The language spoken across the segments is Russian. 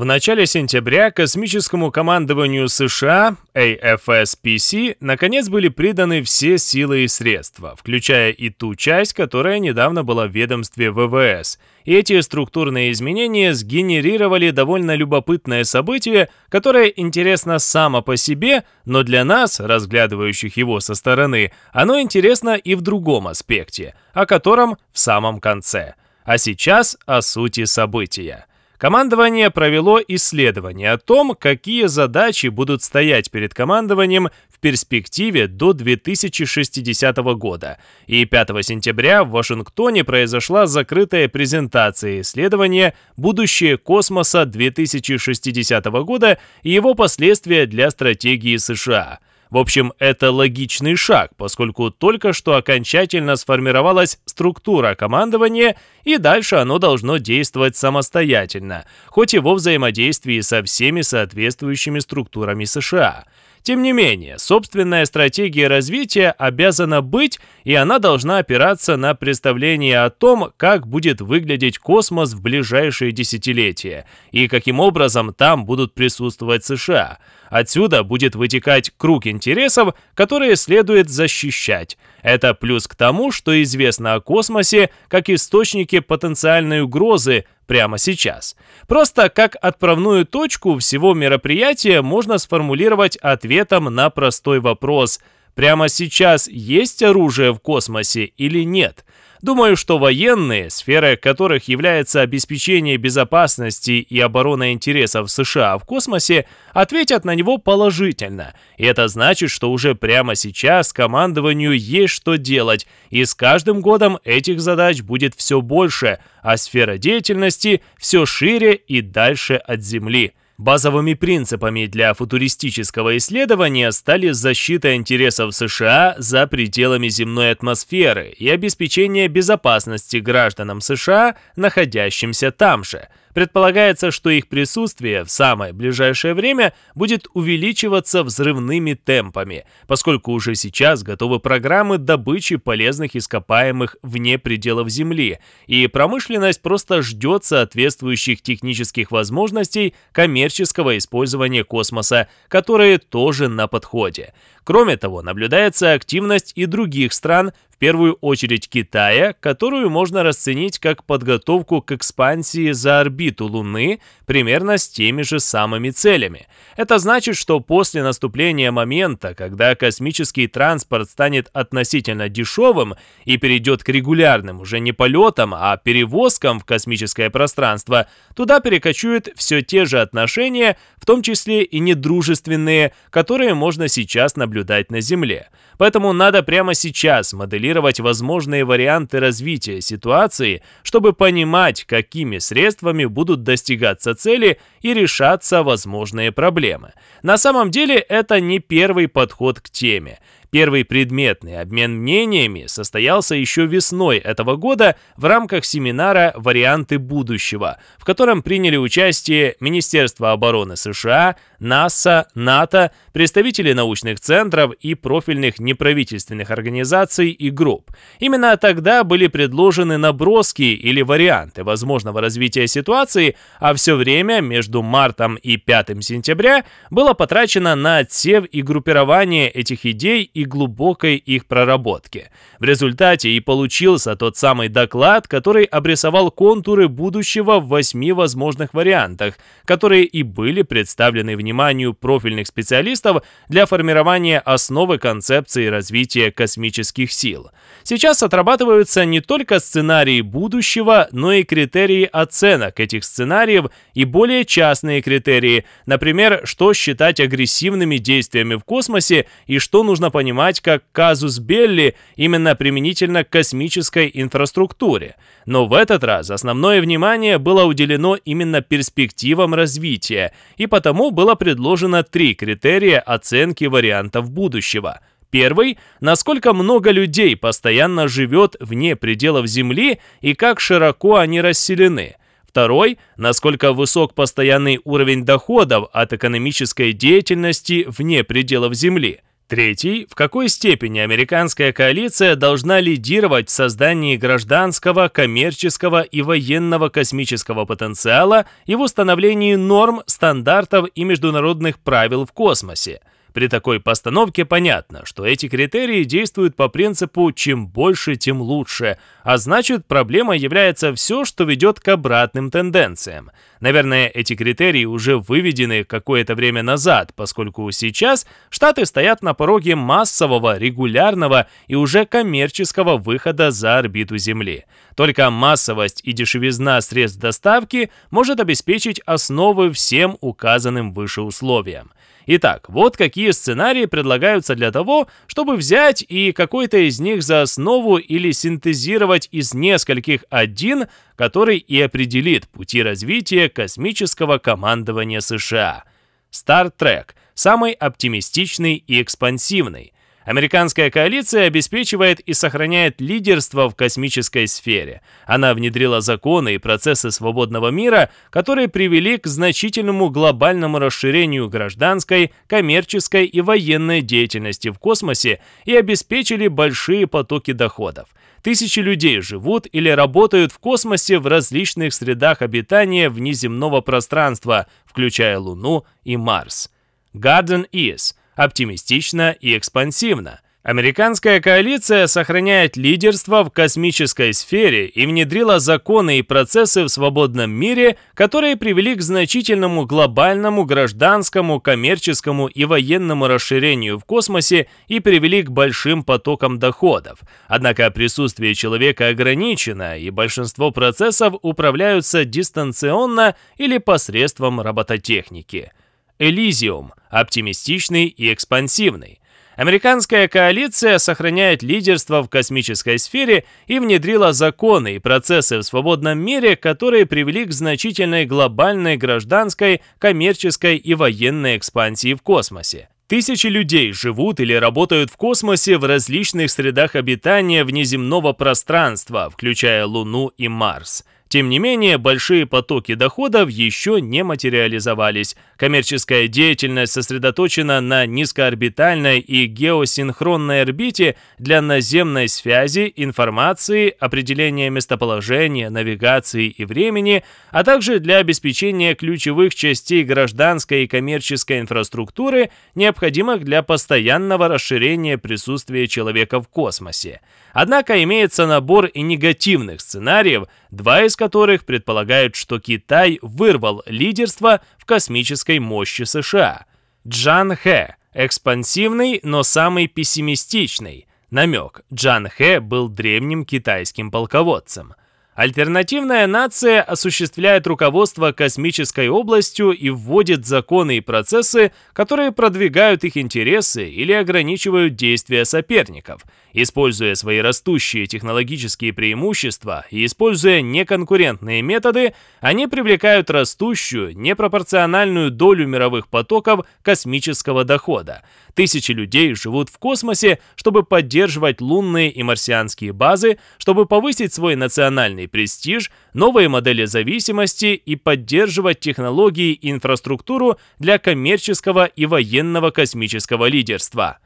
В начале сентября космическому командованию США AFSPC наконец были приданы все силы и средства, включая и ту часть, которая недавно была в ведомстве ВВС. И эти структурные изменения сгенерировали довольно любопытное событие, которое интересно само по себе, но для нас, разглядывающих его со стороны, оно интересно и в другом аспекте, о котором в самом конце. А сейчас о сути события. Командование провело исследование о том, какие задачи будут стоять перед командованием в перспективе до 2060 года. И 5 сентября в Вашингтоне произошла закрытая презентация исследования «Будущее космоса 2060 года и его последствия для стратегии США». В общем, это логичный шаг, поскольку только что окончательно сформировалась структура командования, и дальше оно должно действовать самостоятельно, хоть и во взаимодействии со всеми соответствующими структурами США – тем не менее, собственная стратегия развития обязана быть, и она должна опираться на представление о том, как будет выглядеть космос в ближайшие десятилетия, и каким образом там будут присутствовать США. Отсюда будет вытекать круг интересов, которые следует защищать. Это плюс к тому, что известно о космосе как источнике потенциальной угрозы прямо сейчас. Просто как отправную точку всего мероприятия можно сформулировать ответом на простой вопрос – Прямо сейчас есть оружие в космосе или нет? Думаю, что военные, сфера которых является обеспечение безопасности и оборона интересов США в космосе, ответят на него положительно. И это значит, что уже прямо сейчас командованию есть что делать, и с каждым годом этих задач будет все больше, а сфера деятельности все шире и дальше от Земли. Базовыми принципами для футуристического исследования стали защита интересов США за пределами земной атмосферы и обеспечение безопасности гражданам США, находящимся там же – Предполагается, что их присутствие в самое ближайшее время будет увеличиваться взрывными темпами, поскольку уже сейчас готовы программы добычи полезных ископаемых вне пределов Земли, и промышленность просто ждет соответствующих технических возможностей коммерческого использования космоса, которые тоже на подходе. Кроме того, наблюдается активность и других стран, первую очередь Китая, которую можно расценить как подготовку к экспансии за орбиту Луны примерно с теми же самыми целями. Это значит, что после наступления момента, когда космический транспорт станет относительно дешевым и перейдет к регулярным уже не полетам, а перевозкам в космическое пространство, туда перекочуют все те же отношения, в том числе и недружественные, которые можно сейчас наблюдать на Земле. Поэтому надо прямо сейчас моделировать возможные варианты развития ситуации, чтобы понимать, какими средствами будут достигаться цели и решаться возможные проблемы. На самом деле это не первый подход к теме. Первый предметный обмен мнениями состоялся еще весной этого года в рамках семинара «Варианты будущего», в котором приняли участие Министерство обороны США, НАСА, НАТО, представители научных центров и профильных неправительственных организаций и групп. Именно тогда были предложены наброски или варианты возможного развития ситуации, а все время между мартом и 5 сентября было потрачено на отсев и группирование этих идей и глубокой их проработки. В результате и получился тот самый доклад, который обрисовал контуры будущего в восьми возможных вариантах, которые и были представлены в вниманию профильных специалистов для формирования основы концепции развития космических сил. Сейчас отрабатываются не только сценарии будущего, но и критерии оценок этих сценариев и более частные критерии, например, что считать агрессивными действиями в космосе и что нужно понимать как казус Белли именно применительно к космической инфраструктуре. Но в этот раз основное внимание было уделено именно перспективам развития, и потому было предложено три критерия оценки вариантов будущего. Первый – насколько много людей постоянно живет вне пределов Земли и как широко они расселены. Второй – насколько высок постоянный уровень доходов от экономической деятельности вне пределов Земли – Третий – в какой степени американская коалиция должна лидировать в создании гражданского, коммерческого и военного космического потенциала и в установлении норм, стандартов и международных правил в космосе – при такой постановке понятно, что эти критерии действуют по принципу «чем больше, тем лучше», а значит, проблема является все, что ведет к обратным тенденциям. Наверное, эти критерии уже выведены какое-то время назад, поскольку сейчас Штаты стоят на пороге массового, регулярного и уже коммерческого выхода за орбиту Земли. Только массовость и дешевизна средств доставки может обеспечить основы всем указанным выше условиям. Итак, вот какие сценарии предлагаются для того, чтобы взять и какой-то из них за основу или синтезировать из нескольких один, который и определит пути развития космического командования США. Star Trek – самый оптимистичный и экспансивный – Американская коалиция обеспечивает и сохраняет лидерство в космической сфере. Она внедрила законы и процессы свободного мира, которые привели к значительному глобальному расширению гражданской, коммерческой и военной деятельности в космосе и обеспечили большие потоки доходов. Тысячи людей живут или работают в космосе в различных средах обитания внеземного пространства, включая Луну и Марс. Garden Is e – оптимистично и экспансивно. Американская коалиция сохраняет лидерство в космической сфере и внедрила законы и процессы в свободном мире, которые привели к значительному глобальному гражданскому, коммерческому и военному расширению в космосе и привели к большим потокам доходов. Однако присутствие человека ограничено, и большинство процессов управляются дистанционно или посредством робототехники. Элизиум, оптимистичный и экспансивный. Американская коалиция сохраняет лидерство в космической сфере и внедрила законы и процессы в свободном мире, которые привели к значительной глобальной гражданской, коммерческой и военной экспансии в космосе. Тысячи людей живут или работают в космосе в различных средах обитания внеземного пространства, включая Луну и Марс – тем не менее, большие потоки доходов еще не материализовались. Коммерческая деятельность сосредоточена на низкоорбитальной и геосинхронной орбите для наземной связи, информации, определения местоположения, навигации и времени, а также для обеспечения ключевых частей гражданской и коммерческой инфраструктуры, необходимых для постоянного расширения присутствия человека в космосе. Однако имеется набор и негативных сценариев – два из которых предполагают, что Китай вырвал лидерство в космической мощи США. Джан Хэ – экспансивный, но самый пессимистичный. Намек – Джан Хэ был древним китайским полководцем – Альтернативная нация осуществляет руководство космической областью и вводит законы и процессы, которые продвигают их интересы или ограничивают действия соперников, используя свои растущие технологические преимущества и используя неконкурентные методы, они привлекают растущую, непропорциональную долю мировых потоков космического дохода. Тысячи людей живут в космосе, чтобы поддерживать лунные и марсианские базы, чтобы повысить свой национальный социальный престиж, новые модели зависимости и поддерживать технологии и инфраструктуру для коммерческого и военного космического лидерства.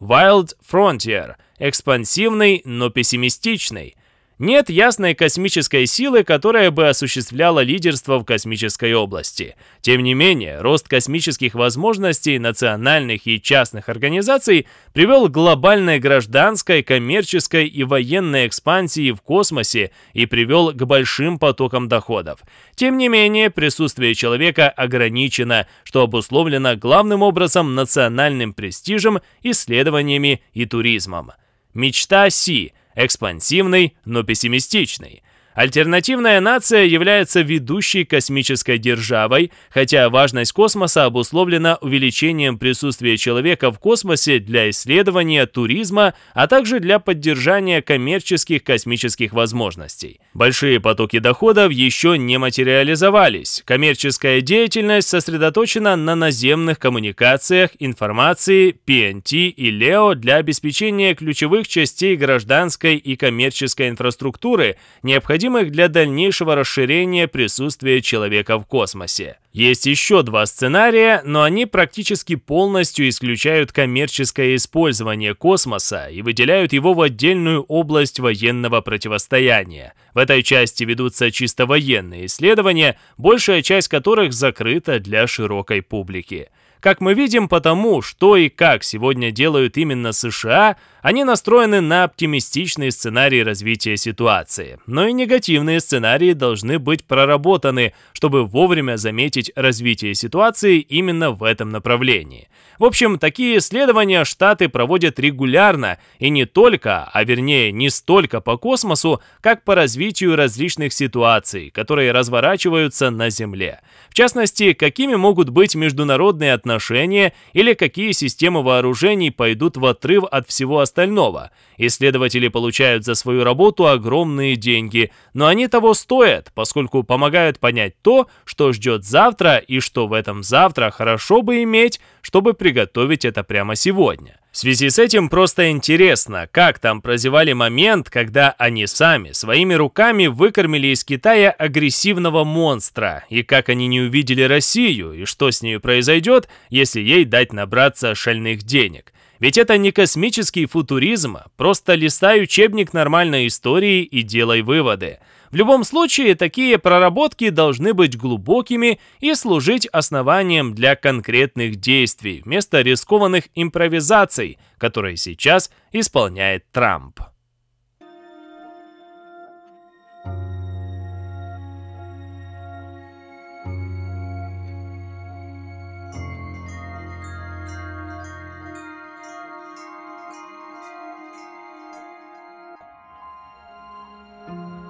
Wild Frontier – экспансивный, но пессимистичный – нет ясной космической силы, которая бы осуществляла лидерство в космической области. Тем не менее, рост космических возможностей национальных и частных организаций привел к глобальной гражданской, коммерческой и военной экспансии в космосе и привел к большим потокам доходов. Тем не менее, присутствие человека ограничено, что обусловлено главным образом национальным престижем, исследованиями и туризмом. Мечта Си – Экспансивный, но пессимистичный. Альтернативная нация является ведущей космической державой, хотя важность космоса обусловлена увеличением присутствия человека в космосе для исследования, туризма, а также для поддержания коммерческих космических возможностей. Большие потоки доходов еще не материализовались. Коммерческая деятельность сосредоточена на наземных коммуникациях, информации, ПНТ и Лео e для обеспечения ключевых частей гражданской и коммерческой инфраструктуры, необходимой необходимых для дальнейшего расширения присутствия человека в космосе. Есть еще два сценария, но они практически полностью исключают коммерческое использование космоса и выделяют его в отдельную область военного противостояния. В этой части ведутся чисто военные исследования, большая часть которых закрыта для широкой публики. Как мы видим, потому что и как сегодня делают именно США, они настроены на оптимистичные сценарии развития ситуации. Но и негативные сценарии должны быть проработаны, чтобы вовремя заметить развитие ситуации именно в этом направлении. В общем, такие исследования Штаты проводят регулярно, и не только, а вернее не столько по космосу, как по развитию различных ситуаций, которые разворачиваются на Земле. В частности, какими могут быть международные отношения или какие системы вооружений пойдут в отрыв от всего остального. Исследователи получают за свою работу огромные деньги, но они того стоят, поскольку помогают понять то, что ждет завтра и что в этом завтра хорошо бы иметь, чтобы приготовиться приготовить это прямо сегодня. В связи с этим просто интересно, как там прозевали момент, когда они сами своими руками выкормили из Китая агрессивного монстра, и как они не увидели Россию, и что с ней произойдет, если ей дать набраться шальных денег. Ведь это не космический футуризм, а просто листай учебник нормальной истории и делай выводы. В любом случае, такие проработки должны быть глубокими и служить основанием для конкретных действий вместо рискованных импровизаций, которые сейчас исполняет Трамп. thank you